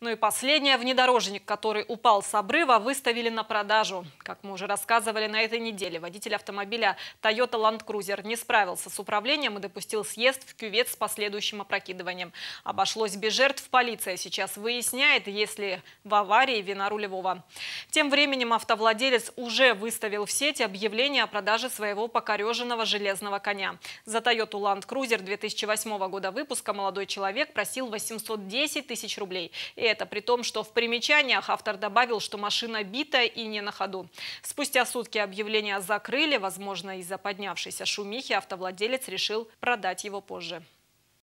Ну и последнее, внедорожник, который упал с обрыва, выставили на продажу. Как мы уже рассказывали на этой неделе, водитель автомобиля Toyota Land Cruiser не справился с управлением и допустил съезд в кювет с последующим опрокидыванием. Обошлось без жертв. Полиция сейчас выясняет, есть ли в аварии вина рулевого. Тем временем автовладелец уже выставил в сеть объявление о продаже своего покореженного железного коня. За Toyota Land Cruiser 2008 года выпуска молодой человек просил 810 тысяч рублей. И это при том, что в примечаниях автор добавил, что машина бита и не на ходу. Спустя сутки объявление закрыли. Возможно, из-за поднявшейся шумихи автовладелец решил продать его позже.